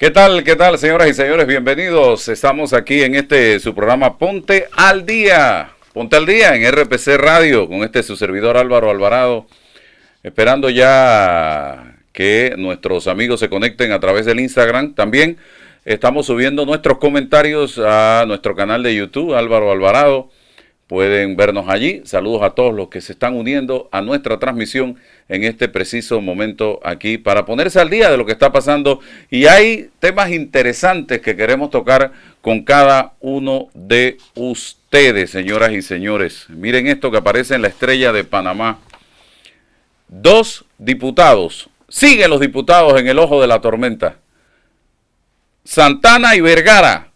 ¿Qué tal, qué tal, señoras y señores? Bienvenidos. Estamos aquí en este su programa Ponte al Día. Ponte al Día en RPC Radio con este su servidor Álvaro Alvarado. Esperando ya que nuestros amigos se conecten a través del Instagram. También estamos subiendo nuestros comentarios a nuestro canal de YouTube, Álvaro Alvarado. Pueden vernos allí. Saludos a todos los que se están uniendo a nuestra transmisión en este preciso momento aquí para ponerse al día de lo que está pasando. Y hay temas interesantes que queremos tocar con cada uno de ustedes, señoras y señores. Miren esto que aparece en la estrella de Panamá. Dos diputados. Siguen los diputados en el ojo de la tormenta. Santana y Vergara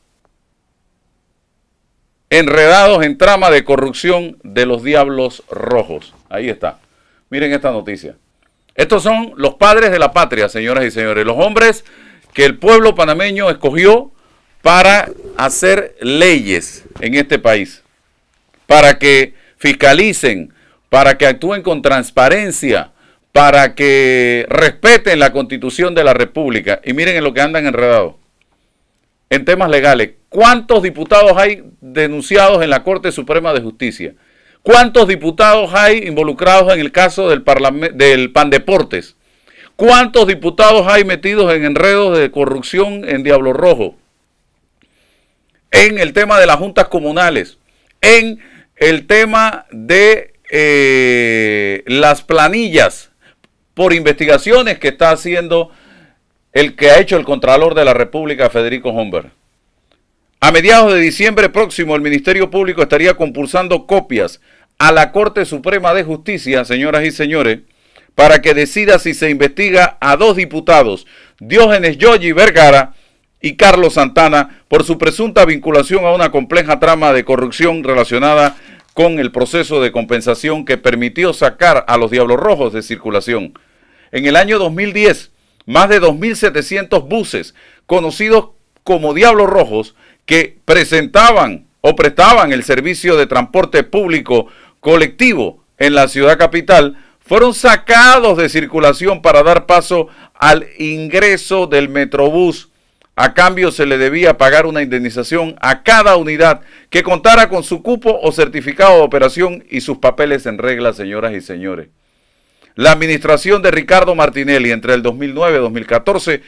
enredados en trama de corrupción de los diablos rojos. Ahí está. Miren esta noticia. Estos son los padres de la patria, señoras y señores, los hombres que el pueblo panameño escogió para hacer leyes en este país, para que fiscalicen, para que actúen con transparencia, para que respeten la constitución de la República. Y miren en lo que andan enredados, en temas legales. ¿Cuántos diputados hay denunciados en la Corte Suprema de Justicia? ¿Cuántos diputados hay involucrados en el caso del, del Deportes? ¿Cuántos diputados hay metidos en enredos de corrupción en Diablo Rojo? En el tema de las juntas comunales, en el tema de eh, las planillas por investigaciones que está haciendo el que ha hecho el Contralor de la República, Federico Homber. A mediados de diciembre próximo, el Ministerio Público estaría compulsando copias a la Corte Suprema de Justicia, señoras y señores, para que decida si se investiga a dos diputados, Diógenes Yogi Vergara y Carlos Santana, por su presunta vinculación a una compleja trama de corrupción relacionada con el proceso de compensación que permitió sacar a los Diablos Rojos de circulación. En el año 2010, más de 2.700 buses, conocidos como Diablos Rojos, que presentaban o prestaban el servicio de transporte público colectivo en la ciudad capital fueron sacados de circulación para dar paso al ingreso del Metrobús. A cambio se le debía pagar una indemnización a cada unidad que contara con su cupo o certificado de operación y sus papeles en regla, señoras y señores. La administración de Ricardo Martinelli entre el 2009 y 2014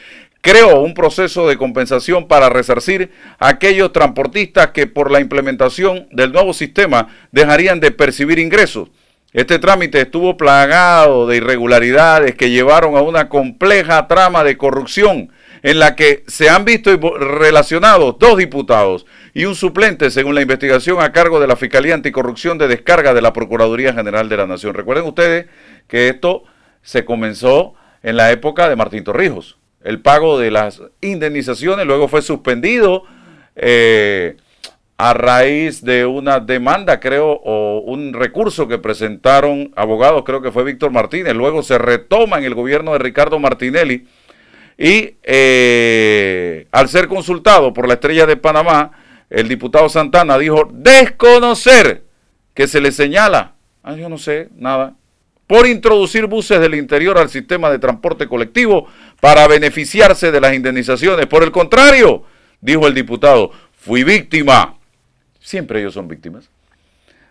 creó un proceso de compensación para resarcir a aquellos transportistas que por la implementación del nuevo sistema dejarían de percibir ingresos. Este trámite estuvo plagado de irregularidades que llevaron a una compleja trama de corrupción en la que se han visto relacionados dos diputados y un suplente según la investigación a cargo de la Fiscalía Anticorrupción de Descarga de la Procuraduría General de la Nación. Recuerden ustedes que esto se comenzó en la época de Martín Torrijos el pago de las indemnizaciones, luego fue suspendido eh, a raíz de una demanda, creo, o un recurso que presentaron abogados, creo que fue Víctor Martínez, luego se retoma en el gobierno de Ricardo Martinelli y eh, al ser consultado por la estrella de Panamá, el diputado Santana dijo desconocer que se le señala, ah, yo no sé, nada, por introducir buses del interior al sistema de transporte colectivo para beneficiarse de las indemnizaciones. Por el contrario, dijo el diputado, fui víctima, siempre ellos son víctimas,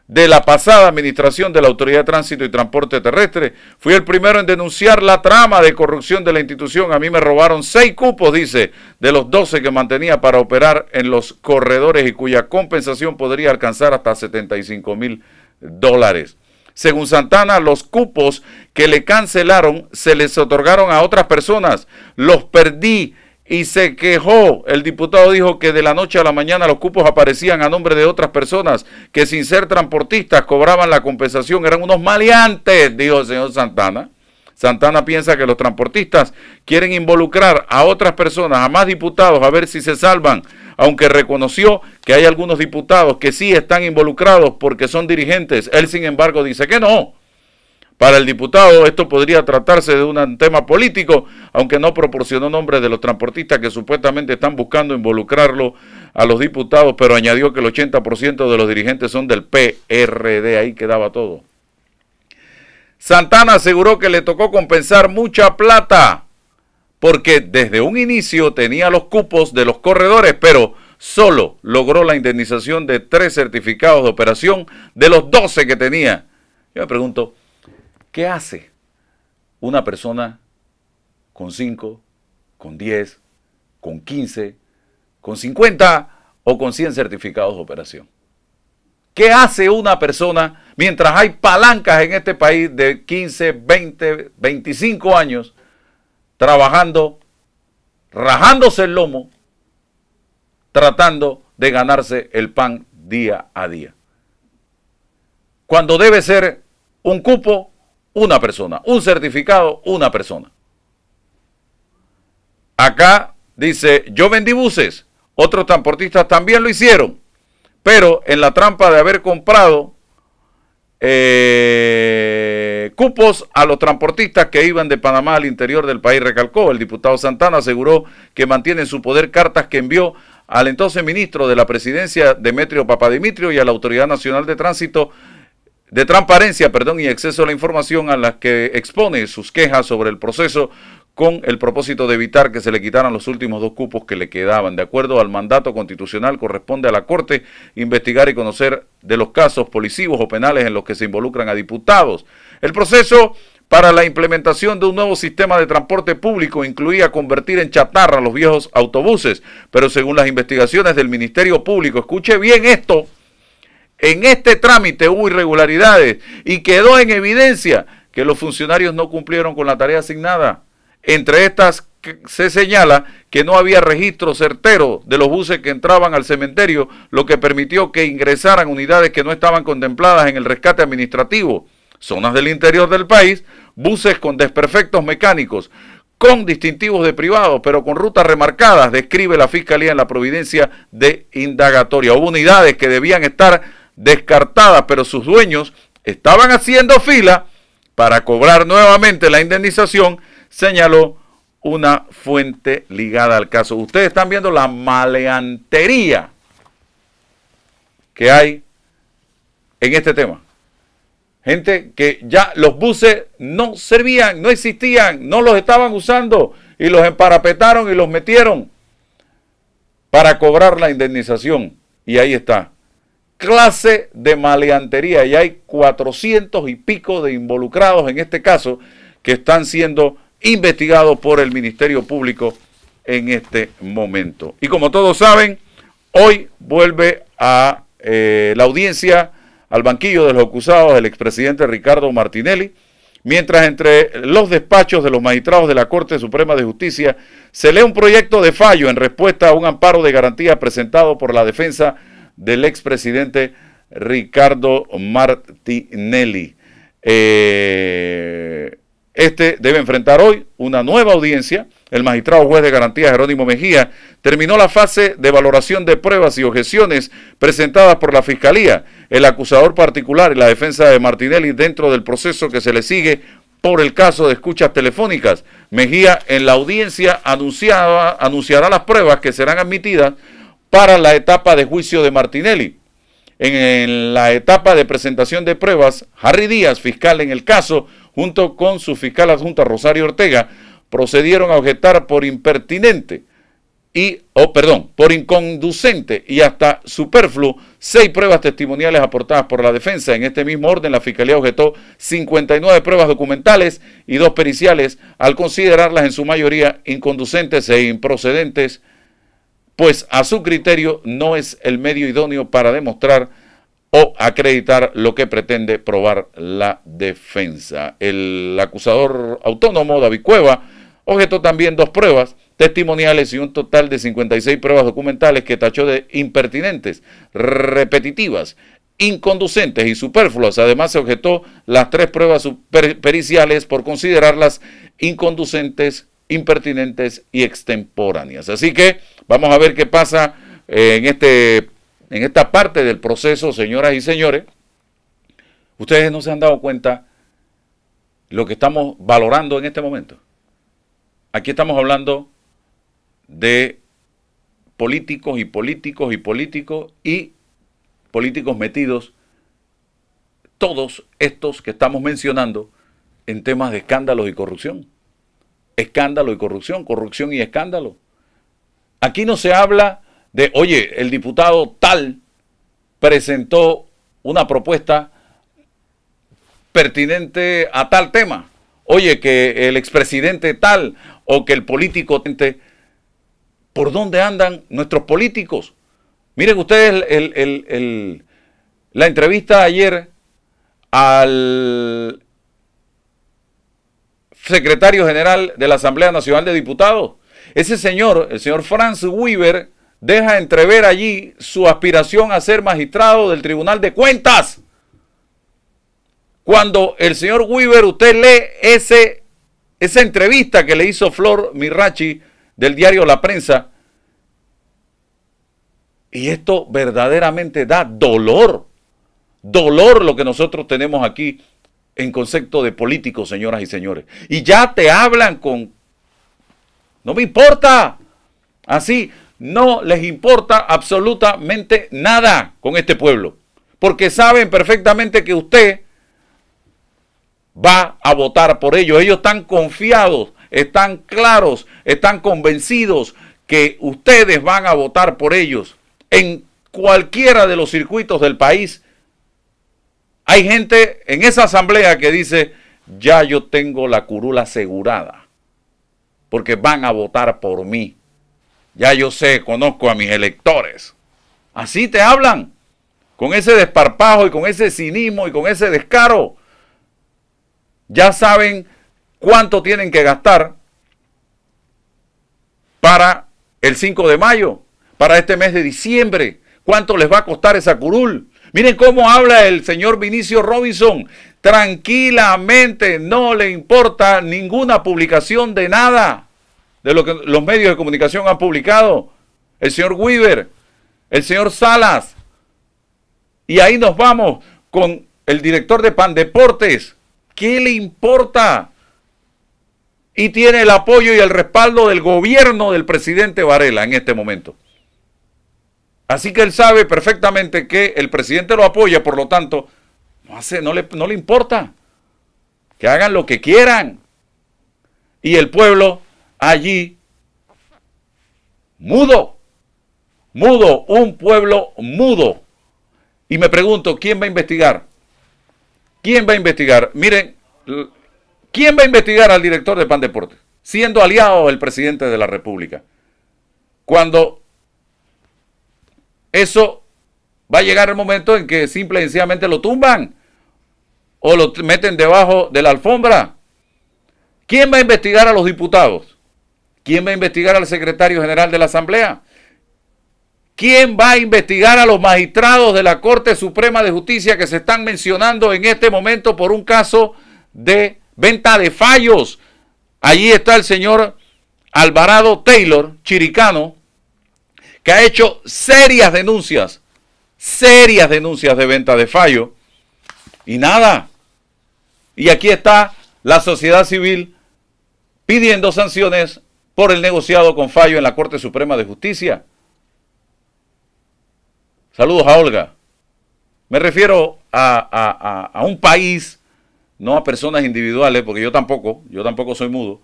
de la pasada administración de la Autoridad de Tránsito y Transporte Terrestre. Fui el primero en denunciar la trama de corrupción de la institución. A mí me robaron seis cupos, dice, de los doce que mantenía para operar en los corredores y cuya compensación podría alcanzar hasta 75 mil dólares. Según Santana, los cupos que le cancelaron se les otorgaron a otras personas. Los perdí y se quejó. El diputado dijo que de la noche a la mañana los cupos aparecían a nombre de otras personas que sin ser transportistas cobraban la compensación. Eran unos maleantes, dijo el señor Santana. Santana piensa que los transportistas quieren involucrar a otras personas, a más diputados, a ver si se salvan, aunque reconoció que hay algunos diputados que sí están involucrados porque son dirigentes. Él, sin embargo, dice que no. Para el diputado esto podría tratarse de un tema político, aunque no proporcionó nombres de los transportistas que supuestamente están buscando involucrarlo a los diputados, pero añadió que el 80% de los dirigentes son del PRD, ahí quedaba todo. Santana aseguró que le tocó compensar mucha plata porque desde un inicio tenía los cupos de los corredores, pero solo logró la indemnización de tres certificados de operación de los 12 que tenía. Yo me pregunto, ¿qué hace una persona con 5, con 10, con 15, con 50 o con 100 certificados de operación? ¿Qué hace una persona mientras hay palancas en este país de 15, 20, 25 años trabajando, rajándose el lomo, tratando de ganarse el pan día a día? Cuando debe ser un cupo, una persona, un certificado, una persona. Acá dice, yo vendí buses, otros transportistas también lo hicieron pero en la trampa de haber comprado eh, cupos a los transportistas que iban de Panamá al interior del país, recalcó. El diputado Santana aseguró que mantiene en su poder cartas que envió al entonces ministro de la presidencia, Demetrio Papadimitrio, y a la Autoridad Nacional de Tránsito, de Transparencia, perdón, y Acceso a la Información, a las que expone sus quejas sobre el proceso con el propósito de evitar que se le quitaran los últimos dos cupos que le quedaban. De acuerdo al mandato constitucional, corresponde a la Corte investigar y conocer de los casos policivos o penales en los que se involucran a diputados. El proceso para la implementación de un nuevo sistema de transporte público incluía convertir en chatarra los viejos autobuses, pero según las investigaciones del Ministerio Público, escuche bien esto, en este trámite hubo irregularidades y quedó en evidencia que los funcionarios no cumplieron con la tarea asignada entre estas se señala que no había registro certero de los buses que entraban al cementerio, lo que permitió que ingresaran unidades que no estaban contempladas en el rescate administrativo, zonas del interior del país, buses con desperfectos mecánicos, con distintivos de privados, pero con rutas remarcadas, describe la Fiscalía en la Providencia de Indagatoria. Hubo unidades que debían estar descartadas, pero sus dueños estaban haciendo fila para cobrar nuevamente la indemnización señaló una fuente ligada al caso. Ustedes están viendo la maleantería que hay en este tema. Gente que ya los buses no servían, no existían, no los estaban usando y los emparapetaron y los metieron para cobrar la indemnización. Y ahí está. Clase de maleantería. Y hay cuatrocientos y pico de involucrados en este caso que están siendo investigado por el Ministerio Público en este momento. Y como todos saben, hoy vuelve a eh, la audiencia al banquillo de los acusados el expresidente Ricardo Martinelli, mientras entre los despachos de los magistrados de la Corte Suprema de Justicia se lee un proyecto de fallo en respuesta a un amparo de garantía presentado por la defensa del expresidente Ricardo Martinelli. Eh, este debe enfrentar hoy una nueva audiencia. El magistrado juez de garantía Jerónimo Mejía terminó la fase de valoración de pruebas y objeciones presentadas por la Fiscalía, el acusador particular y la defensa de Martinelli dentro del proceso que se le sigue por el caso de escuchas telefónicas. Mejía en la audiencia anunciaba, anunciará las pruebas que serán admitidas para la etapa de juicio de Martinelli. En la etapa de presentación de pruebas, Harry Díaz, fiscal en el caso, junto con su fiscal adjunta Rosario Ortega, procedieron a objetar por impertinente y, oh, perdón, por inconducente y hasta superfluo seis pruebas testimoniales aportadas por la defensa. En este mismo orden, la Fiscalía objetó 59 pruebas documentales y dos periciales al considerarlas en su mayoría inconducentes e improcedentes, pues a su criterio no es el medio idóneo para demostrar o acreditar lo que pretende probar la defensa. El acusador autónomo, David Cueva, objetó también dos pruebas testimoniales y un total de 56 pruebas documentales que tachó de impertinentes, repetitivas, inconducentes y superfluas. Además, se objetó las tres pruebas periciales por considerarlas inconducentes, impertinentes y extemporáneas. Así que vamos a ver qué pasa eh, en este en esta parte del proceso, señoras y señores, ustedes no se han dado cuenta lo que estamos valorando en este momento. Aquí estamos hablando de políticos y políticos y políticos y políticos metidos, todos estos que estamos mencionando en temas de escándalos y corrupción. Escándalo y corrupción, corrupción y escándalo. Aquí no se habla de, oye, el diputado tal presentó una propuesta pertinente a tal tema. Oye, que el expresidente tal o que el político... ¿Por dónde andan nuestros políticos? Miren ustedes la entrevista ayer al secretario general de la Asamblea Nacional de Diputados. Ese señor, el señor Franz Weber, deja entrever allí su aspiración a ser magistrado del Tribunal de Cuentas. Cuando el señor Weaver, usted lee ese, esa entrevista que le hizo Flor Mirachi del diario La Prensa, y esto verdaderamente da dolor, dolor lo que nosotros tenemos aquí en concepto de políticos, señoras y señores. Y ya te hablan con, no me importa, así, no les importa absolutamente nada con este pueblo, porque saben perfectamente que usted va a votar por ellos. Ellos están confiados, están claros, están convencidos que ustedes van a votar por ellos. En cualquiera de los circuitos del país hay gente en esa asamblea que dice, ya yo tengo la curula asegurada, porque van a votar por mí. Ya yo sé, conozco a mis electores. Así te hablan, con ese desparpajo y con ese cinismo y con ese descaro. Ya saben cuánto tienen que gastar para el 5 de mayo, para este mes de diciembre. ¿Cuánto les va a costar esa curul? Miren cómo habla el señor Vinicio Robinson. Tranquilamente, no le importa ninguna publicación de nada de lo que los medios de comunicación han publicado, el señor Weaver, el señor Salas. Y ahí nos vamos con el director de Pan Deportes. ¿Qué le importa? Y tiene el apoyo y el respaldo del gobierno del presidente Varela en este momento. Así que él sabe perfectamente que el presidente lo apoya, por lo tanto, hace, no, no le importa. Que hagan lo que quieran. Y el pueblo allí mudo, mudo, un pueblo mudo. Y me pregunto, ¿quién va a investigar? ¿Quién va a investigar? Miren, ¿quién va a investigar al director de Pan Deportes? Siendo aliado del presidente de la República. Cuando eso va a llegar el momento en que simple y sencillamente lo tumban o lo meten debajo de la alfombra. ¿Quién va a investigar a los diputados? ¿Quién va a investigar al secretario general de la Asamblea? ¿Quién va a investigar a los magistrados de la Corte Suprema de Justicia que se están mencionando en este momento por un caso de venta de fallos? Allí está el señor Alvarado Taylor, chiricano, que ha hecho serias denuncias, serias denuncias de venta de fallos, Y nada. Y aquí está la sociedad civil pidiendo sanciones por el negociado con fallo en la Corte Suprema de Justicia. Saludos a Olga. Me refiero a, un país, no a personas individuales, porque yo tampoco, yo tampoco soy mudo.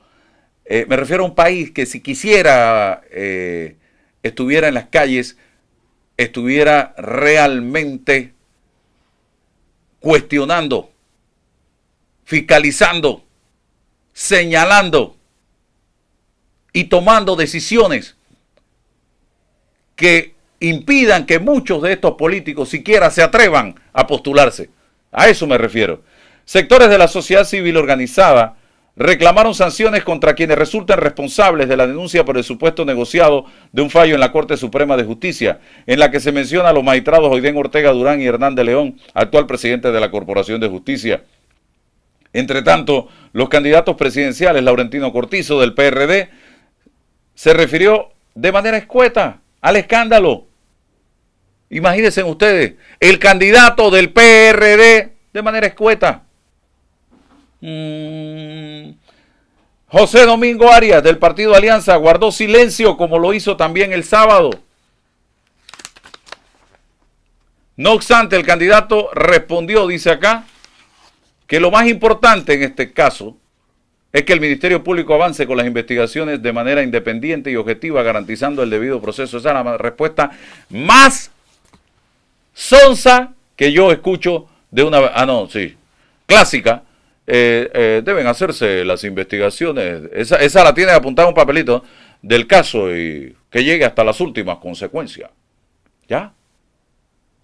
Eh, me refiero a un país que si quisiera eh, estuviera en las calles, estuviera realmente cuestionando, fiscalizando, señalando y tomando decisiones que impidan que muchos de estos políticos siquiera se atrevan a postularse. A eso me refiero. Sectores de la sociedad civil organizada reclamaron sanciones contra quienes resulten responsables de la denuncia por el supuesto negociado de un fallo en la Corte Suprema de Justicia, en la que se menciona a los magistrados Oidén Ortega Durán y de León, actual presidente de la Corporación de Justicia. Entre tanto, los candidatos presidenciales Laurentino Cortizo del PRD se refirió de manera escueta al escándalo. Imagínense ustedes, el candidato del PRD de manera escueta. Mm. José Domingo Arias del Partido Alianza guardó silencio como lo hizo también el sábado. No obstante, el candidato respondió, dice acá, que lo más importante en este caso es que el Ministerio Público avance con las investigaciones de manera independiente y objetiva, garantizando el debido proceso. Esa es la respuesta más sonsa que yo escucho de una... Ah, no, sí, clásica. Eh, eh, deben hacerse las investigaciones. Esa, esa la tiene apuntada un papelito del caso y que llegue hasta las últimas consecuencias. ¿Ya?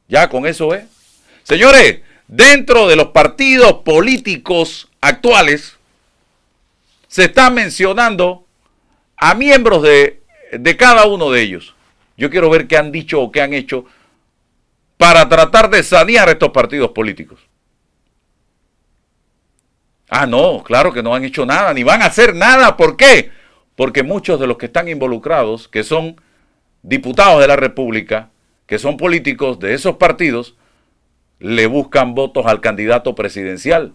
¿Ya con eso es? Señores, dentro de los partidos políticos actuales, se está mencionando a miembros de, cada uno de ellos. Yo quiero ver qué han dicho o qué han hecho para tratar de sanear estos partidos políticos. Ah, no, claro que no han hecho nada, ni van a hacer nada. ¿Por qué? Porque muchos de los que están involucrados, que son diputados de la República, que son políticos de esos partidos, le buscan votos al candidato presidencial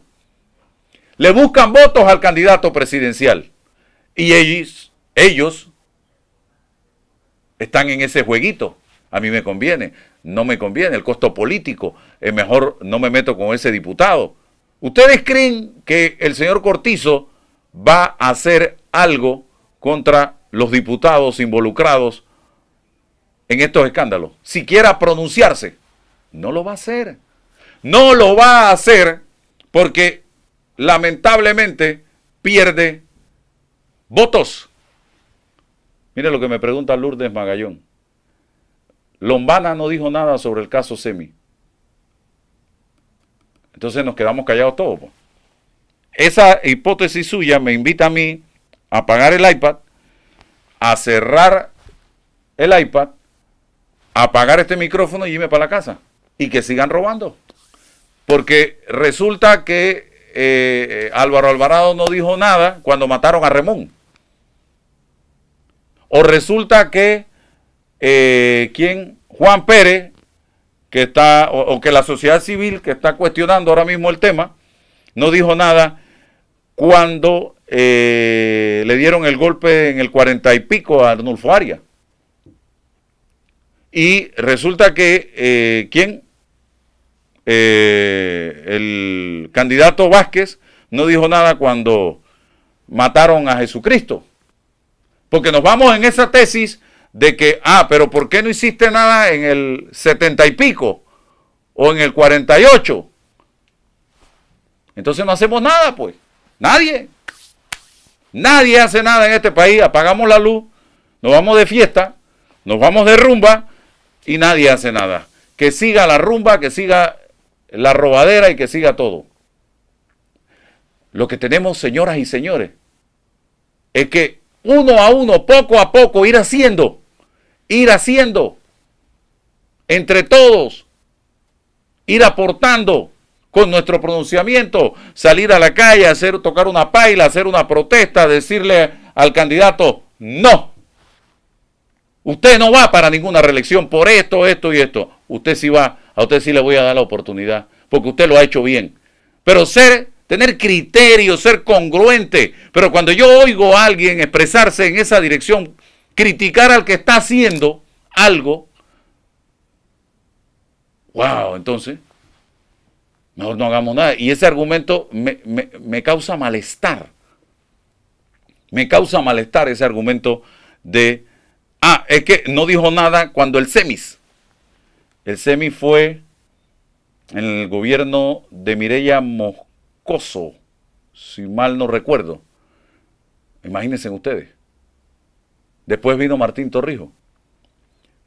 le buscan votos al candidato presidencial. Y ellos, ellos están en ese jueguito. A mí me conviene, no me conviene, el costo político, es mejor no me meto con ese diputado. ¿Ustedes creen que el señor Cortizo va a hacer algo contra los diputados involucrados en estos escándalos? Siquiera pronunciarse. No lo va a hacer. No lo va a hacer porque lamentablemente pierde votos. Mire lo que me pregunta Lourdes Magallón. Lombana no dijo nada sobre el caso Semi. Entonces nos quedamos callados todos. Pues. Esa hipótesis suya me invita a mí a apagar el iPad, a cerrar el iPad, a apagar este micrófono y irme para la casa. Y que sigan robando. Porque resulta que eh, eh, Álvaro Alvarado no dijo nada cuando mataron a Remón. O resulta que eh, quien Juan Pérez, que está, o, que la sociedad civil que está cuestionando ahora mismo el tema, no dijo nada cuando le dieron el golpe en el cuarenta y pico a Arnulfo Arias. Y resulta que, quien eh, el candidato Vázquez no dijo nada cuando mataron a Jesucristo. Porque nos vamos en esa tesis de que, ah, pero ¿por qué no hiciste nada en el setenta y pico? O en el 48. Entonces no hacemos nada, pues. Nadie. Nadie hace nada en este país. Apagamos la luz, nos vamos de fiesta, nos vamos de rumba y nadie hace nada. Que siga la rumba, que siga la robadera y que siga todo. Lo que tenemos, señoras y señores, es que uno a uno, poco a poco, ir haciendo, ir haciendo, entre todos, ir aportando con nuestro pronunciamiento, salir a la calle, hacer, tocar una paila, hacer una protesta, decirle al candidato, no, Usted no va para ninguna reelección por esto, esto y esto. Usted sí va, a usted sí le voy a dar la oportunidad, porque usted lo ha hecho bien. Pero ser, tener criterio, ser congruente. Pero cuando yo oigo a alguien expresarse en esa dirección, criticar al que está haciendo algo, wow, entonces, mejor no hagamos nada. Y ese argumento me causa malestar. Me causa malestar ese argumento de Ah, es que no dijo nada cuando el SEMIS. El SEMIS fue en el gobierno de Mireya Moscoso, si mal no recuerdo. Imagínense ustedes. Después vino Martín Torrijo.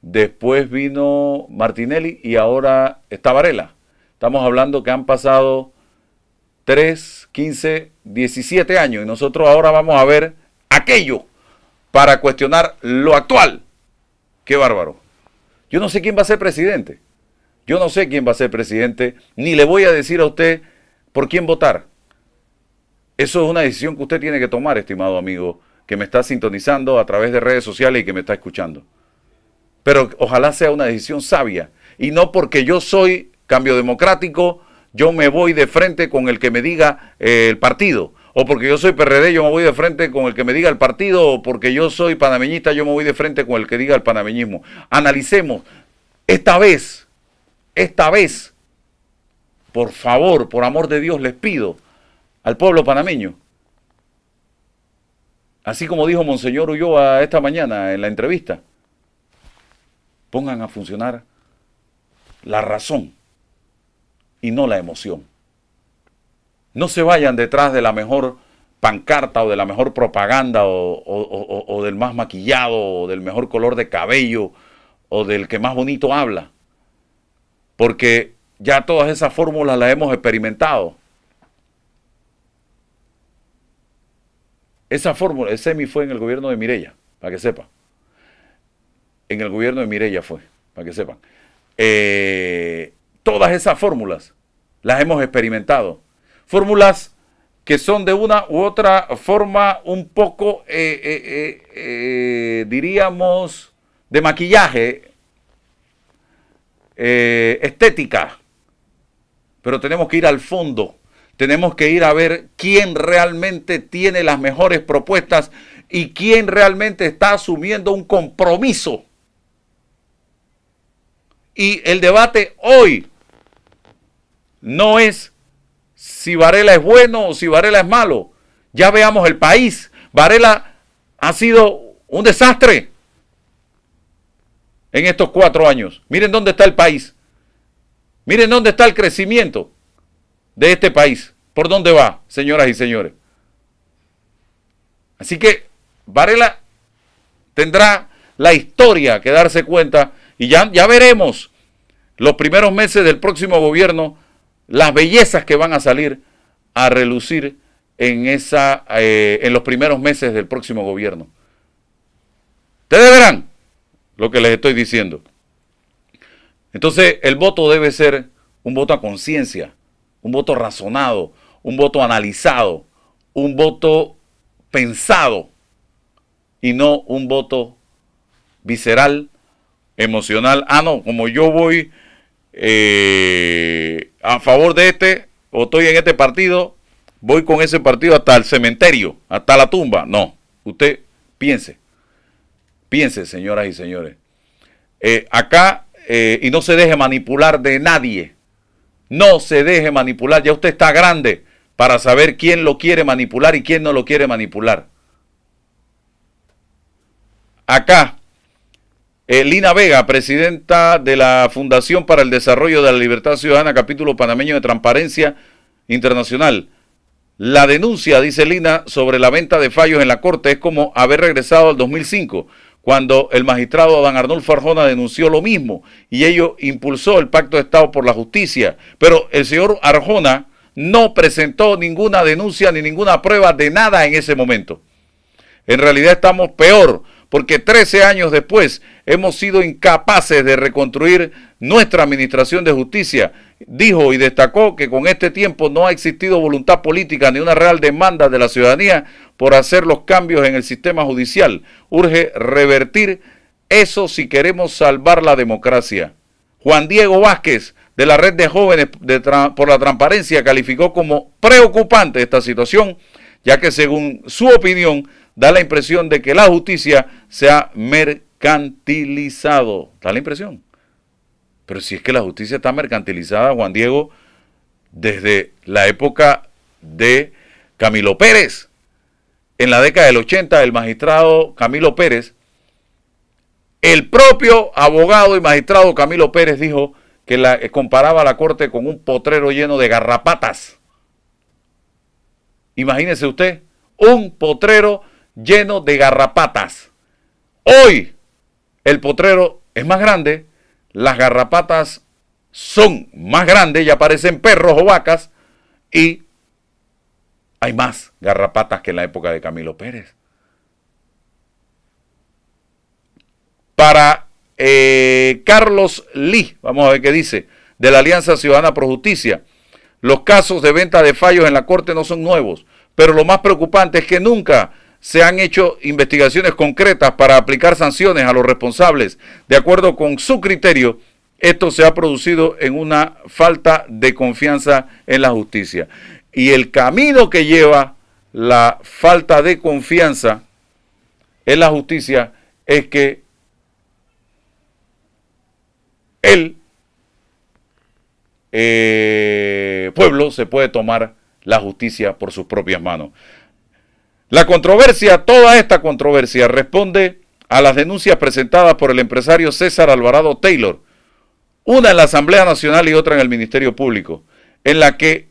Después vino Martinelli y ahora está Varela. Estamos hablando que han pasado 3, 15, 17 años y nosotros ahora vamos a ver aquello para cuestionar lo actual. Qué bárbaro. Yo no sé quién va a ser presidente. Yo no sé quién va a ser presidente, ni le voy a decir a usted por quién votar. Eso es una decisión que usted tiene que tomar, estimado amigo, que me está sintonizando a través de redes sociales y que me está escuchando. Pero ojalá sea una decisión sabia y no porque yo soy cambio democrático, yo me voy de frente con el que me diga eh, el partido o porque yo soy PRD, yo me voy de frente con el que me diga el partido, o porque yo soy panameñista, yo me voy de frente con el que diga el panameñismo. Analicemos, esta vez, esta vez, por favor, por amor de Dios, les pido al pueblo panameño, así como dijo Monseñor Ulloa esta mañana en la entrevista, pongan a funcionar la razón y no la emoción. No se vayan detrás de la mejor pancarta o de la mejor propaganda o, del más maquillado o del mejor color de cabello o del que más bonito habla. Porque ya todas esas fórmulas las hemos experimentado. Esa fórmula, el semi fue en el gobierno de Mirella, para que sepa. En el gobierno de Mirella fue, para que sepan. Eh, todas esas fórmulas las hemos experimentado fórmulas que son de una u otra forma un poco, eh, eh, eh, diríamos, de maquillaje, estética. Pero tenemos que ir al fondo, tenemos que ir a ver quién realmente tiene las mejores propuestas y quién realmente está asumiendo un compromiso. Y el debate hoy no es si Varela es bueno o si Varela es malo. Ya veamos el país. Varela ha sido un desastre en estos cuatro años. Miren dónde está el país. Miren dónde está el crecimiento de este país. ¿Por dónde va, señoras y señores? Así que Varela tendrá la historia que darse cuenta y ya, ya veremos los primeros meses del próximo gobierno las bellezas que van a salir a relucir en, esa, eh, en los primeros meses del próximo gobierno. Ustedes verán lo que les estoy diciendo. Entonces, el voto debe ser un voto a conciencia, un voto razonado, un voto analizado, un voto pensado y no un voto visceral, emocional. Ah, no, como yo voy eh, a favor de este o estoy en este partido, voy con ese partido hasta el cementerio, hasta la tumba. No, usted piense, piense, señoras y señores. Eh, acá, eh, y no se deje manipular de nadie, no se deje manipular, ya usted está grande para saber quién lo quiere manipular y quién no lo quiere manipular. Acá, eh, Lina Vega, presidenta de la Fundación para el Desarrollo de la Libertad Ciudadana, capítulo panameño de Transparencia Internacional. La denuncia, dice Lina, sobre la venta de fallos en la Corte es como haber regresado al 2005, cuando el magistrado Don Arnulfo Arjona denunció lo mismo y ello impulsó el Pacto de Estado por la Justicia. Pero el señor Arjona no presentó ninguna denuncia ni ninguna prueba de nada en ese momento. En realidad estamos peor porque 13 años después hemos sido incapaces de reconstruir nuestra administración de justicia. Dijo y destacó que con este tiempo no ha existido voluntad política ni una real demanda de la ciudadanía por hacer los cambios en el sistema judicial. Urge revertir eso si queremos salvar la democracia. Juan Diego Vázquez, de la Red de Jóvenes por la Transparencia, calificó como preocupante esta situación, ya que según su opinión da la impresión de que la justicia se ha mercantilizado. Da la impresión. Pero si es que la justicia está mercantilizada, Juan Diego, desde la época de Camilo Pérez. En la década del 80, el magistrado Camilo Pérez, el propio abogado y magistrado Camilo Pérez dijo que la, eh, comparaba la corte con un potrero lleno de garrapatas. Imagínese usted, un potrero lleno de garrapatas. Hoy el potrero es más grande, las garrapatas son más grandes, y aparecen perros o vacas, y hay más garrapatas que en la época de Camilo Pérez. Para eh, Carlos Lee, vamos a ver qué dice, de la Alianza Ciudadana Pro Justicia, los casos de venta de fallos en la Corte no son nuevos, pero lo más preocupante es que nunca se han hecho investigaciones concretas para aplicar sanciones a los responsables. De acuerdo con su criterio, esto se ha producido en una falta de confianza en la justicia. Y el camino que lleva la falta de confianza en la justicia es que el eh, pueblo se puede tomar la justicia por sus propias manos. La controversia, toda esta controversia responde a las denuncias presentadas por el empresario César Alvarado Taylor, una en la Asamblea Nacional y otra en el Ministerio Público, en la que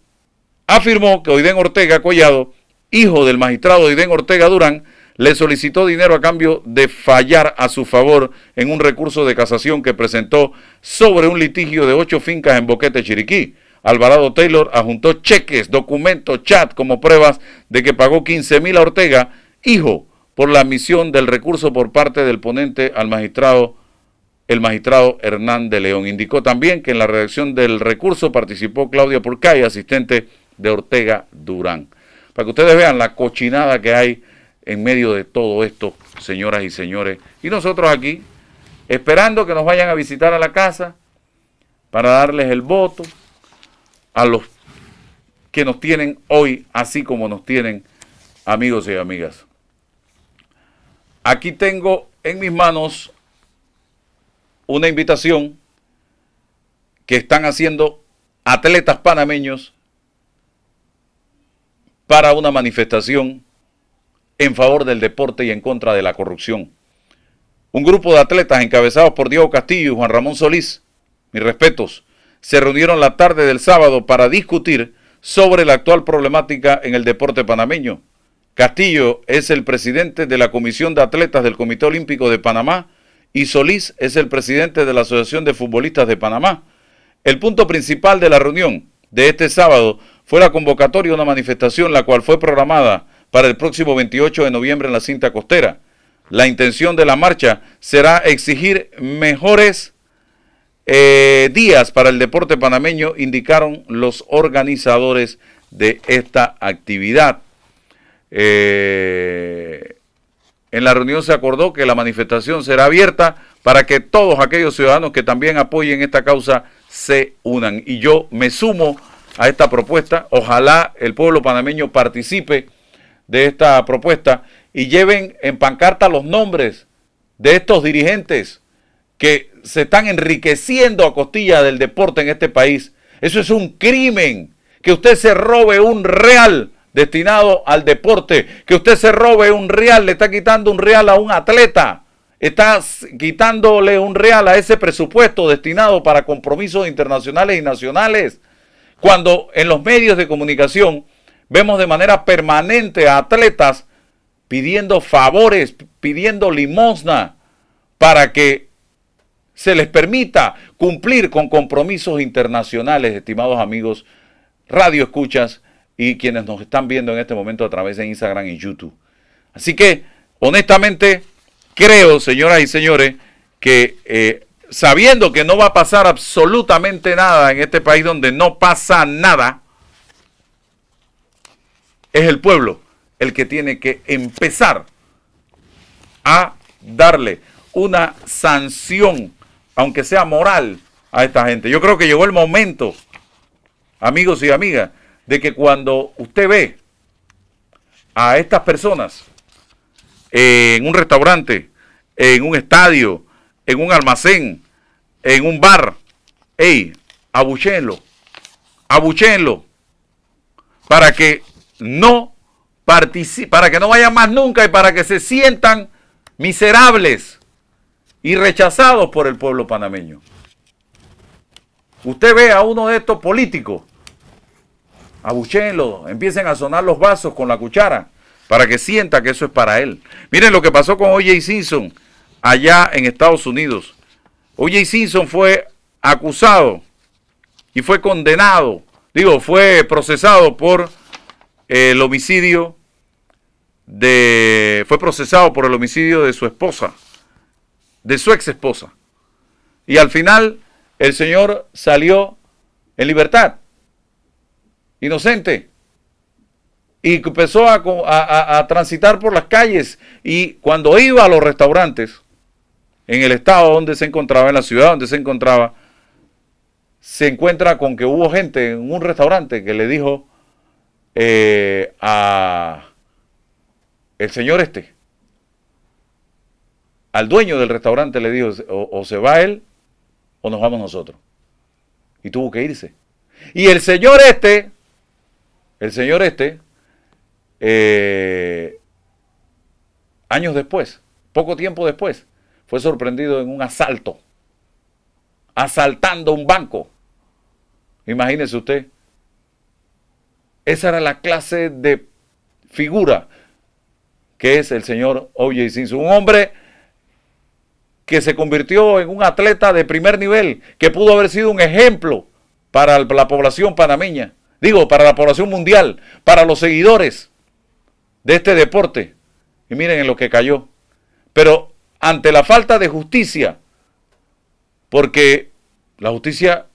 afirmó que Oiden Ortega Collado, hijo del magistrado Oiden Ortega Durán, le solicitó dinero a cambio de fallar a su favor en un recurso de casación que presentó sobre un litigio de ocho fincas en Boquete, Chiriquí. Alvarado Taylor ajuntó cheques, documentos, chat como pruebas de que pagó 15 mil a Ortega, hijo, por la admisión del recurso por parte del ponente al magistrado, el magistrado Hernán de León. Indicó también que en la redacción del recurso participó Claudia Purcay, asistente de Ortega Durán. Para que ustedes vean la cochinada que hay en medio de todo esto, señoras y señores. Y nosotros aquí, esperando que nos vayan a visitar a la casa para darles el voto, a los que nos tienen hoy, así como nos tienen amigos y amigas. Aquí tengo en mis manos una invitación que están haciendo atletas panameños para una manifestación en favor del deporte y en contra de la corrupción. Un grupo de atletas encabezados por Diego Castillo y Juan Ramón Solís, mis respetos, se reunieron la tarde del sábado para discutir sobre la actual problemática en el deporte panameño. Castillo es el presidente de la Comisión de Atletas del Comité Olímpico de Panamá y Solís es el presidente de la Asociación de Futbolistas de Panamá. El punto principal de la reunión de este sábado fue la convocatoria de una manifestación la cual fue programada para el próximo 28 de noviembre en la cinta costera. La intención de la marcha será exigir mejores eh, días para el deporte panameño, indicaron los organizadores de esta actividad. Eh, en la reunión se acordó que la manifestación será abierta para que todos aquellos ciudadanos que también apoyen esta causa se unan. Y yo me sumo a esta propuesta. Ojalá el pueblo panameño participe de esta propuesta y lleven en pancarta los nombres de estos dirigentes que se están enriqueciendo a costilla del deporte en este país. Eso es un crimen. Que usted se robe un real destinado al deporte. Que usted se robe un real, le está quitando un real a un atleta. Está quitándole un real a ese presupuesto destinado para compromisos internacionales y nacionales. Cuando en los medios de comunicación vemos de manera permanente a atletas pidiendo favores, pidiendo limosna para que se les permita cumplir con compromisos internacionales, estimados amigos, radio escuchas y quienes nos están viendo en este momento a través de Instagram y YouTube. Así que, honestamente, creo, señoras y señores, que eh, sabiendo que no va a pasar absolutamente nada en este país donde no pasa nada, es el pueblo el que tiene que empezar a darle una sanción aunque sea moral, a esta gente. Yo creo que llegó el momento, amigos y amigas, de que cuando usted ve a estas personas en un restaurante, en un estadio, en un almacén, en un bar, ¡Ey! ¡Abuchéenlo! ¡Abuchéenlo! para que no participen, para que no vayan más nunca y para que se sientan miserables y rechazados por el pueblo panameño. Usted ve a uno de estos políticos, abuchéenlo, empiecen a sonar los vasos con la cuchara para que sienta que eso es para él. Miren lo que pasó con O.J. Simpson allá en Estados Unidos. O.J. Simpson fue acusado y fue condenado, digo, fue procesado por el homicidio de, fue procesado por el homicidio de su esposa de su ex esposa. Y al final el señor salió en libertad, inocente, y empezó a, transitar por las calles. Y cuando iba a los restaurantes, en el estado donde se encontraba, en la ciudad donde se encontraba, se encuentra con que hubo gente en un restaurante que le dijo eh, a el señor este, al dueño del restaurante le dijo, o, se va él o nos vamos nosotros. Y tuvo que irse. Y el señor este, el señor este, eh, años después, poco tiempo después, fue sorprendido en un asalto, asaltando un banco. Imagínese usted, esa era la clase de figura que es el señor O.J. Simpson, un hombre que se convirtió en un atleta de primer nivel, que pudo haber sido un ejemplo para la población panameña, digo, para la población mundial, para los seguidores de este deporte. Y miren en lo que cayó. Pero ante la falta de justicia, porque la justicia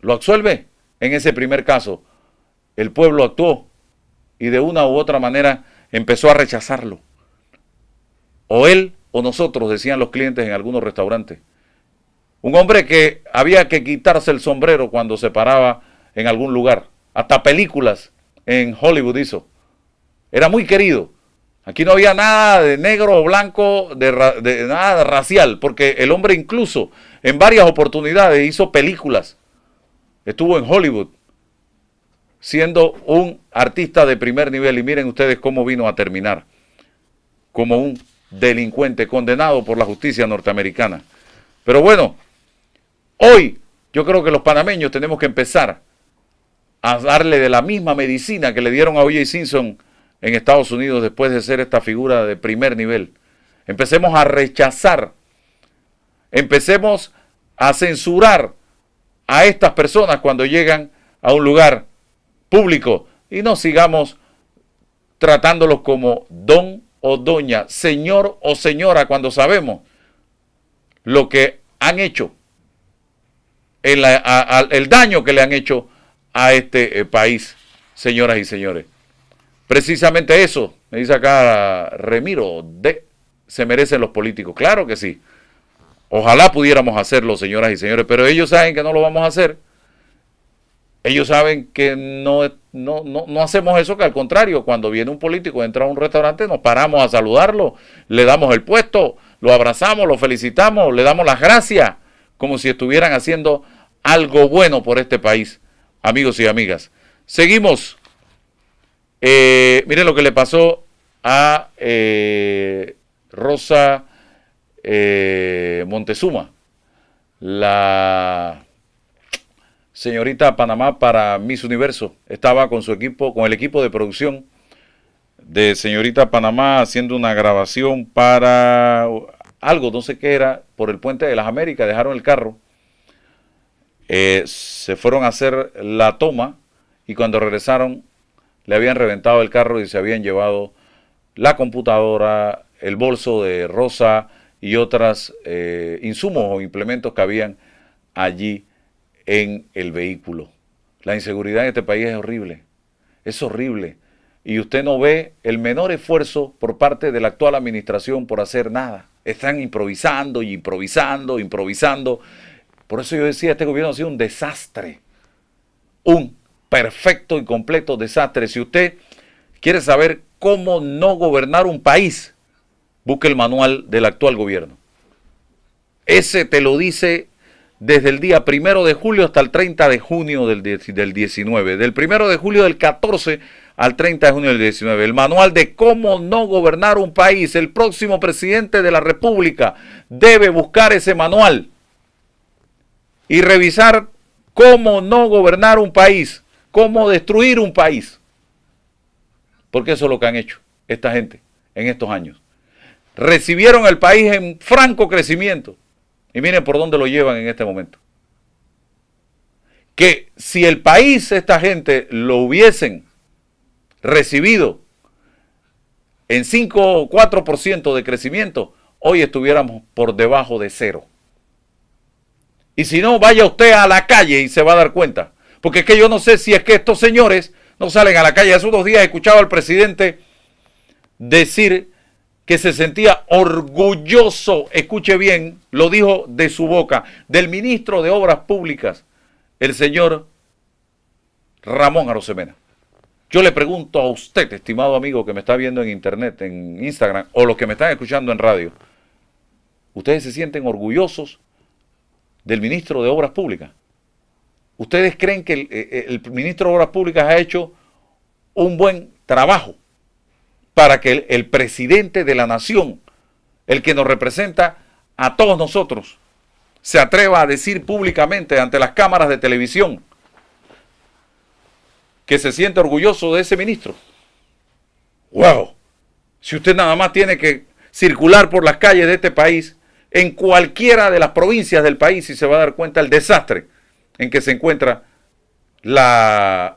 lo absuelve en ese primer caso, el pueblo actuó y de una u otra manera empezó a rechazarlo. O él o nosotros, decían los clientes en algunos restaurantes. Un hombre que había que quitarse el sombrero cuando se paraba en algún lugar. Hasta películas en Hollywood hizo. Era muy querido. Aquí no había nada de negro o blanco, de, nada racial, porque el hombre incluso en varias oportunidades hizo películas. Estuvo en Hollywood siendo un artista de primer nivel y miren ustedes cómo vino a terminar como un delincuente condenado por la justicia norteamericana. Pero bueno, hoy yo creo que los panameños tenemos que empezar a darle de la misma medicina que le dieron a O.J. Simpson en Estados Unidos después de ser esta figura de primer nivel. Empecemos a rechazar, empecemos a censurar a estas personas cuando llegan a un lugar público y no sigamos tratándolos como don o doña, señor o señora, cuando sabemos lo que han hecho, el, daño que le han hecho a este eh, país, señoras y señores. Precisamente eso, me dice acá Remiro, de, se merecen los políticos. Claro que sí. Ojalá pudiéramos hacerlo, señoras y señores, pero ellos saben que no lo vamos a hacer. Ellos saben que no, no, hacemos eso, que al contrario, cuando viene un político, entra a un restaurante, nos paramos a saludarlo, le damos el puesto, lo abrazamos, lo felicitamos, le damos las gracias, como si estuvieran haciendo algo bueno por este país, amigos y amigas. Seguimos. Eh, miren lo que le pasó a eh, Rosa eh, Montezuma, la señorita Panamá para Miss Universo. Estaba con su equipo, con el equipo de producción de señorita Panamá haciendo una grabación para algo, no sé qué era, por el puente de las Américas, dejaron el carro. Eh, se fueron a hacer la toma y cuando regresaron le habían reventado el carro y se habían llevado la computadora, el bolso de Rosa y otros eh, insumos o implementos que habían allí en el vehículo. La inseguridad en este país es horrible, es horrible. Y usted no ve el menor esfuerzo por parte de la actual administración por hacer nada. Están improvisando y improvisando, improvisando. Por eso yo decía, este gobierno ha sido un desastre. Un perfecto y completo desastre. Si usted quiere saber cómo no gobernar un país, busque el manual del actual gobierno. Ese te lo dice desde el día primero de julio hasta el 30 de junio del, 19, del primero de julio del 14 al 30 de junio del 19, el manual de cómo no gobernar un país. El próximo presidente de la República debe buscar ese manual y revisar cómo no gobernar un país, cómo destruir un país. Porque eso es lo que han hecho esta gente en estos años. Recibieron el país en franco crecimiento y miren por dónde lo llevan en este momento. Que si el país, esta gente, lo hubiesen recibido en 5 o 4% de crecimiento, hoy estuviéramos por debajo de cero. Y si no, vaya usted a la calle y se va a dar cuenta. Porque es que yo no sé si es que estos señores no salen a la calle. Hace unos días escuchado al presidente decir que se sentía orgulloso, escuche bien, lo dijo de su boca, del ministro de Obras Públicas, el señor Ramón Arosemena. Yo le pregunto a usted, estimado amigo que me está viendo en internet, en Instagram, o los que me están escuchando en radio, ¿ustedes se sienten orgullosos del ministro de Obras Públicas? ¿Ustedes creen que el, eh, eh, el ministro de Obras Públicas ha hecho un buen trabajo? para que el, presidente de la nación, el que nos representa a todos nosotros, se atreva a decir públicamente ante las cámaras de televisión que se siente orgulloso de ese ministro. ¡Wow! Si usted nada más tiene que circular por las calles de este país, en cualquiera de las provincias del país, y se va a dar cuenta el desastre en que se encuentran las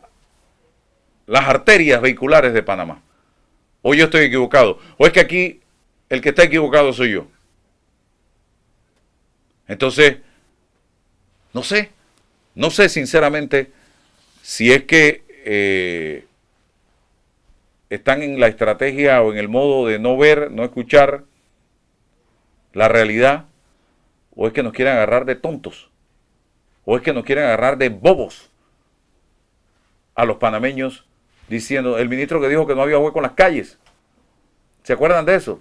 arterias vehiculares de Panamá o yo estoy equivocado, o es que aquí el que está equivocado soy yo. Entonces, no sé, no sé sinceramente si es que eh, están en la estrategia o en el modo de no ver, no escuchar la realidad, o es que nos quieren agarrar de tontos, o es que nos quieren agarrar de bobos a los panameños diciendo, el ministro que dijo que no había hueco en las calles. ¿Se acuerdan de eso?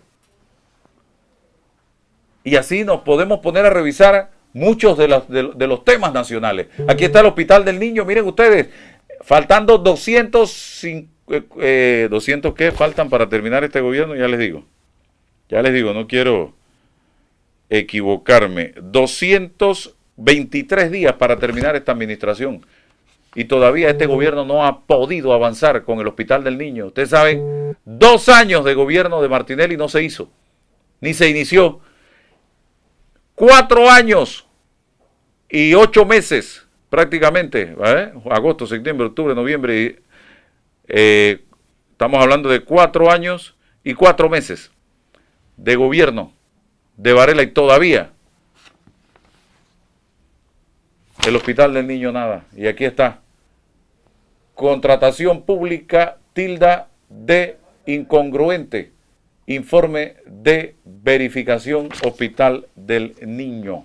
Y así nos podemos poner a revisar muchos de, de, los temas nacionales. Aquí está el Hospital del Niño, miren ustedes, faltando 200 200 eh, eh, ¿qué faltan para terminar este gobierno, ya les digo. Ya les digo, no quiero equivocarme. 223 días para terminar esta administración y todavía este gobierno no ha podido avanzar con el Hospital del Niño. Ustedes saben, dos años de gobierno de Martinelli no se hizo, ni se inició. Cuatro años y ocho meses prácticamente, ¿eh? agosto, septiembre, octubre, noviembre, eh, estamos hablando de cuatro años y cuatro meses de gobierno de Varela y todavía el hospital del niño nada. Y aquí está Contratación pública tilda de incongruente. Informe de verificación hospital del niño.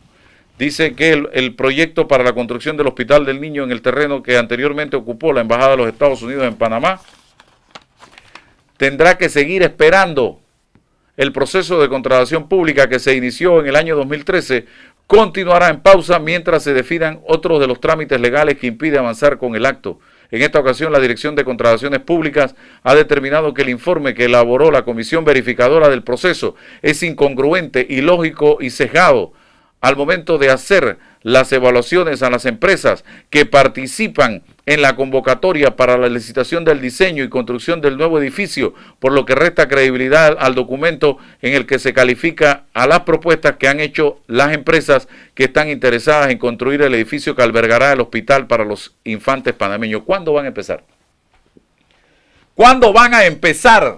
Dice que el, proyecto para la construcción del hospital del niño en el terreno que anteriormente ocupó la Embajada de los Estados Unidos en Panamá tendrá que seguir esperando el proceso de contratación pública que se inició en el año 2013 continuará en pausa mientras se definan otros de los trámites legales que impide avanzar con el acto. En esta ocasión, la Dirección de Contrataciones Públicas ha determinado que el informe que elaboró la Comisión Verificadora del Proceso es incongruente, ilógico y sesgado al momento de hacer las evaluaciones a las empresas que participan en la convocatoria para la licitación del diseño y construcción del nuevo edificio, por lo que resta credibilidad al documento en el que se califica a las propuestas que han hecho las empresas que están interesadas en construir el edificio que albergará el hospital para los infantes panameños. ¿Cuándo van a empezar? ¿Cuándo van a empezar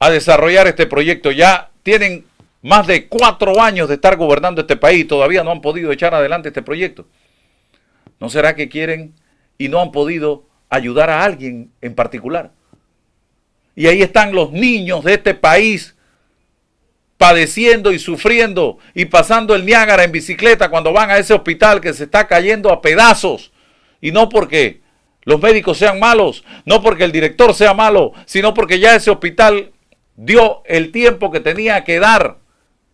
a desarrollar este proyecto? Ya tienen más de cuatro años de estar gobernando este país y todavía no han podido echar adelante este proyecto. ¿No será que quieren y no han podido ayudar a alguien en particular? Y ahí están los niños de este país padeciendo y sufriendo y pasando el Niágara en bicicleta cuando van a ese hospital que se está cayendo a pedazos. Y no porque los médicos sean malos, no porque el director sea malo, sino porque ya ese hospital dio el tiempo que tenía que dar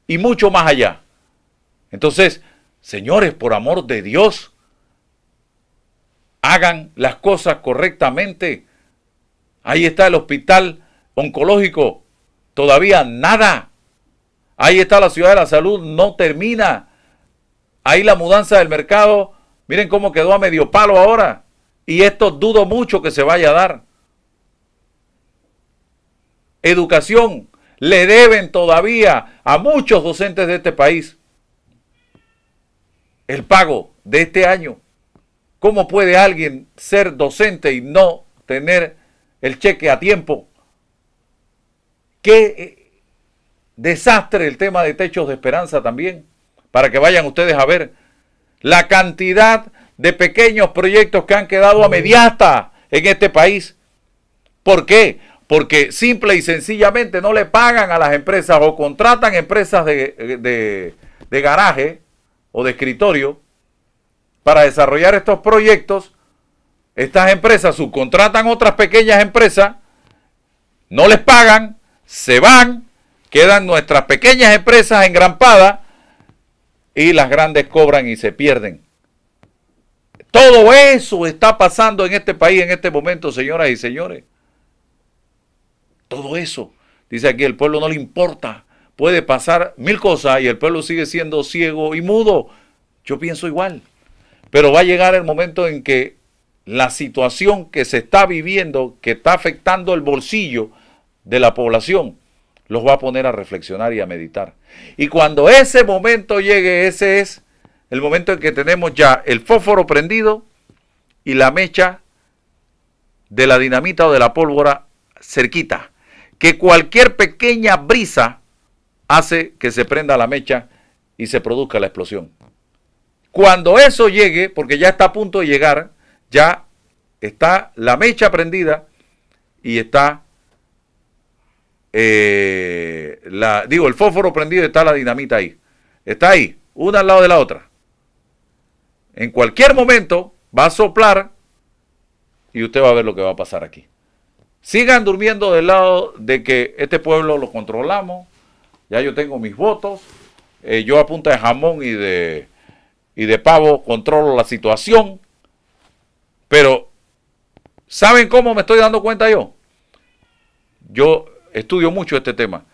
y mucho más allá. Entonces, señores, por amor de Dios, hagan las cosas correctamente. Ahí está el hospital oncológico, todavía nada. Ahí está la ciudad de la salud, no termina. Ahí la mudanza del mercado, miren cómo quedó a medio palo ahora. Y esto dudo mucho que se vaya a dar. Educación, le deben todavía a muchos docentes de este país el pago de este año. ¿Cómo puede alguien ser docente y no tener el cheque a tiempo? Qué eh, desastre el tema de techos de esperanza también, para que vayan ustedes a ver la cantidad de pequeños proyectos que han quedado a mediasta en este país. ¿Por qué? Porque simple y sencillamente no le pagan a las empresas o contratan empresas de, garaje o de escritorio para desarrollar estos proyectos. Estas empresas subcontratan otras pequeñas empresas, no les pagan, se van, quedan nuestras pequeñas empresas engrampadas y las grandes cobran y se pierden. Todo eso está pasando en este país en este momento, señoras y señores todo eso. Dice aquí, el pueblo no le importa. Puede pasar mil cosas y el pueblo sigue siendo ciego y mudo. Yo pienso igual. Pero va a llegar el momento en que la situación que se está viviendo, que está afectando el bolsillo de la población, los va a poner a reflexionar y a meditar. Y cuando ese momento llegue, ese es el momento en que tenemos ya el fósforo prendido y la mecha de la dinamita o de la pólvora cerquita que cualquier pequeña brisa hace que se prenda la mecha y se produzca la explosión. Cuando eso llegue, porque ya está a punto de llegar, ya está la mecha prendida y está, eh, la, digo, el fósforo prendido y está la dinamita ahí. Está ahí, una al lado de la otra. En cualquier momento va a soplar y usted va a ver lo que va a pasar aquí. Sigan durmiendo del lado de que este pueblo lo controlamos, ya yo tengo mis votos, eh, yo a punta de jamón y de, y de pavo controlo la situación, pero ¿saben cómo me estoy dando cuenta yo? Yo estudio mucho este tema.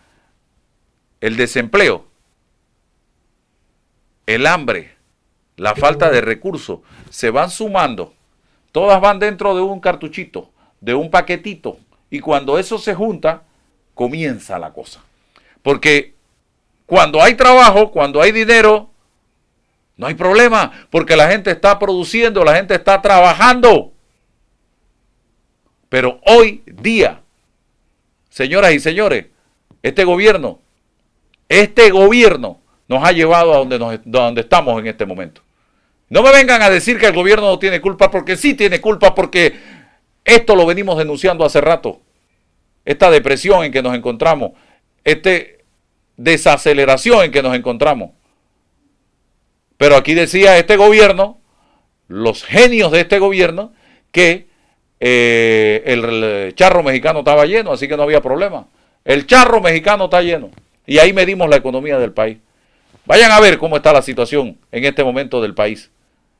El desempleo, el hambre, la falta de recursos, se van sumando. Todas van dentro de un cartuchito de un paquetito. Y cuando eso se junta, comienza la cosa. Porque cuando hay trabajo, cuando hay dinero, no hay problema. Porque la gente está produciendo, la gente está trabajando. Pero hoy día, señoras y señores, este gobierno, este gobierno nos ha llevado a donde, nos, donde estamos en este momento. No me vengan a decir que el gobierno no tiene culpa, porque sí tiene culpa, porque esto lo venimos denunciando hace rato. Esta depresión en que nos encontramos, esta desaceleración en que nos encontramos. Pero aquí decía este gobierno, los genios de este gobierno, que eh, el charro mexicano estaba lleno, así que no había problema. El charro mexicano está lleno. Y ahí medimos la economía del país. Vayan a ver cómo está la situación en este momento del país.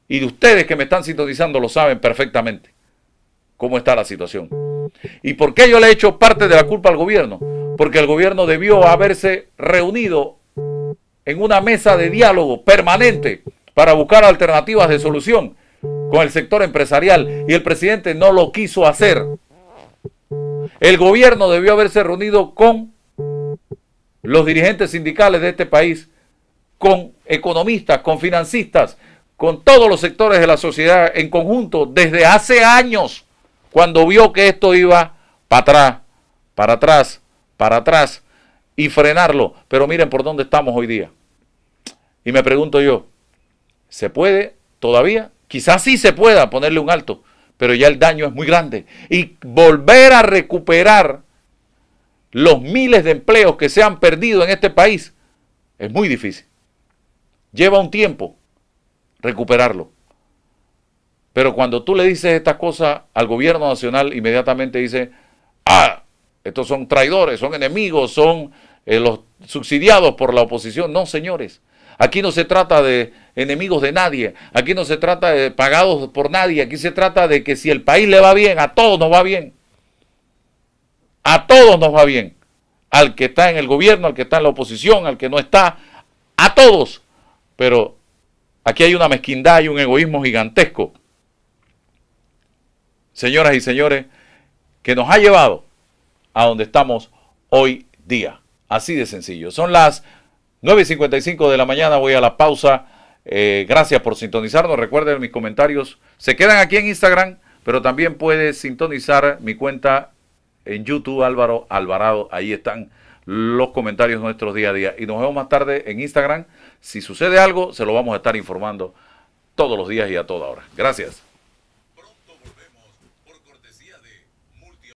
Y de ustedes que me están sintonizando lo saben perfectamente cómo está la situación. ¿Y por qué yo le he hecho parte de la culpa al gobierno? Porque el gobierno debió haberse reunido en una mesa de diálogo permanente para buscar alternativas de solución con el sector empresarial y el presidente no lo quiso hacer. El gobierno debió haberse reunido con los dirigentes sindicales de este país, con economistas, con financistas, con todos los sectores de la sociedad en conjunto desde hace años cuando vio que esto iba para atrás, para atrás, para atrás y frenarlo. Pero miren por dónde estamos hoy día. Y me pregunto yo, ¿se puede todavía? Quizás sí se pueda ponerle un alto, pero ya el daño es muy grande. Y volver a recuperar los miles de empleos que se han perdido en este país es muy difícil. Lleva un tiempo recuperarlo. Pero cuando tú le dices estas cosas al gobierno nacional, inmediatamente dice, ah, estos son traidores, son enemigos, son eh, los subsidiados por la oposición. No, señores, aquí no se trata de enemigos de nadie, aquí no se trata de pagados por nadie, aquí se trata de que si el país le va bien, a todos nos va bien. A todos nos va bien. Al que está en el gobierno, al que está en la oposición, al que no está, a todos. Pero aquí hay una mezquindad y un egoísmo gigantesco señoras y señores, que nos ha llevado a donde estamos hoy día. Así de sencillo. Son las 9.55 de la mañana, voy a la pausa. Eh, gracias por sintonizarnos. Recuerden mis comentarios. Se quedan aquí en Instagram, pero también puedes sintonizar mi cuenta en YouTube, Álvaro Alvarado. Ahí están los comentarios nuestros día a día. Y nos vemos más tarde en Instagram. Si sucede algo, se lo vamos a estar informando todos los días y a toda hora. Gracias.